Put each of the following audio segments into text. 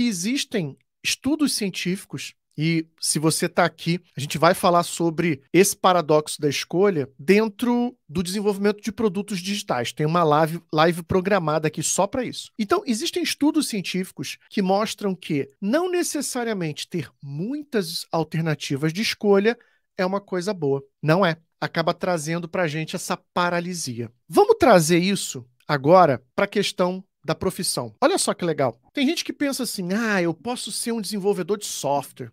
que existem estudos científicos e se você está aqui, a gente vai falar sobre esse paradoxo da escolha dentro do desenvolvimento de produtos digitais. Tem uma live, live programada aqui só para isso. Então, existem estudos científicos que mostram que não necessariamente ter muitas alternativas de escolha é uma coisa boa. Não é. Acaba trazendo para a gente essa paralisia. Vamos trazer isso agora para a questão da profissão. Olha só que legal. Tem gente que pensa assim: ah, eu posso ser um desenvolvedor de software.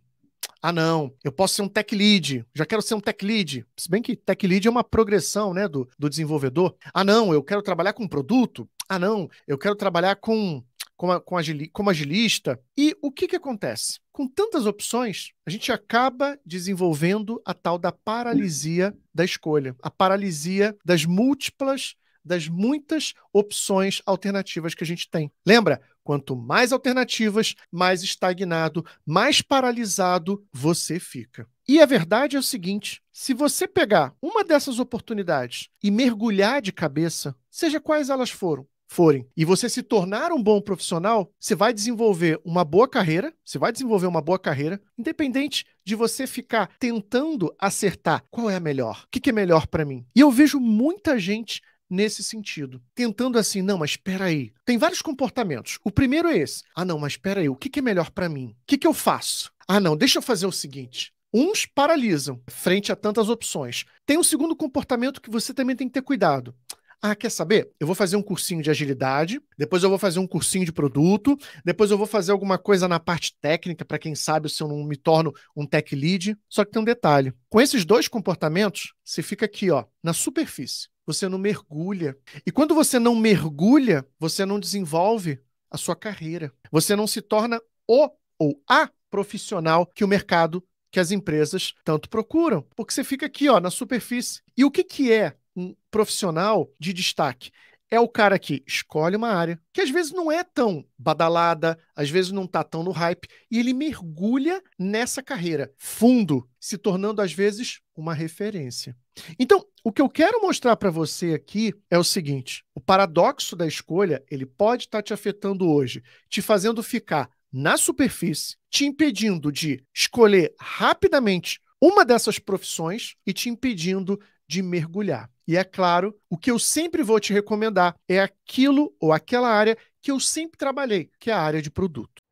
Ah, não, eu posso ser um tech lead, já quero ser um tech lead. Se bem que tech lead é uma progressão né, do, do desenvolvedor. Ah, não, eu quero trabalhar com produto. Ah, não, eu quero trabalhar com como, com agili, como agilista. E o que, que acontece? Com tantas opções, a gente acaba desenvolvendo a tal da paralisia da escolha, a paralisia das múltiplas das muitas opções alternativas que a gente tem. Lembra? Quanto mais alternativas, mais estagnado, mais paralisado você fica. E a verdade é o seguinte: se você pegar uma dessas oportunidades e mergulhar de cabeça, seja quais elas foram, forem, e você se tornar um bom profissional, você vai desenvolver uma boa carreira, você vai desenvolver uma boa carreira, independente de você ficar tentando acertar qual é a melhor, o que, que é melhor para mim. E eu vejo muita gente nesse sentido, tentando assim, não, mas espera aí. Tem vários comportamentos. O primeiro é esse. Ah, não, mas espera aí, o que, é melhor para mim? O que, que eu faço? Ah, não, deixa eu fazer o seguinte. Uns paralisam frente a tantas opções. Tem um segundo comportamento que você também tem que ter cuidado. Ah, quer saber? Eu vou fazer um cursinho de agilidade, depois eu vou fazer um cursinho de produto, depois eu vou fazer alguma coisa na parte técnica, para quem sabe se eu não me torno um tech lead. Só que tem um detalhe: com esses dois comportamentos, você fica aqui, ó, na superfície você não mergulha. E quando você não mergulha, você não desenvolve a sua carreira. Você não se torna o ou a profissional que o mercado, que as empresas tanto procuram. Porque você fica aqui, ó, na superfície. E o que, que é um profissional de destaque? é o cara que escolhe uma área, que às vezes não é tão badalada, às vezes não tá tão no hype, e ele mergulha nessa carreira fundo, se tornando às vezes uma referência. Então, o que eu quero mostrar para você aqui é o seguinte: o paradoxo da escolha, ele pode estar tá te afetando hoje, te fazendo ficar na superfície, te impedindo de escolher rapidamente uma dessas profissões e te impedindo de mergulhar. E é claro, o que eu sempre vou te recomendar é aquilo ou aquela área que eu sempre trabalhei, que é a área de produto.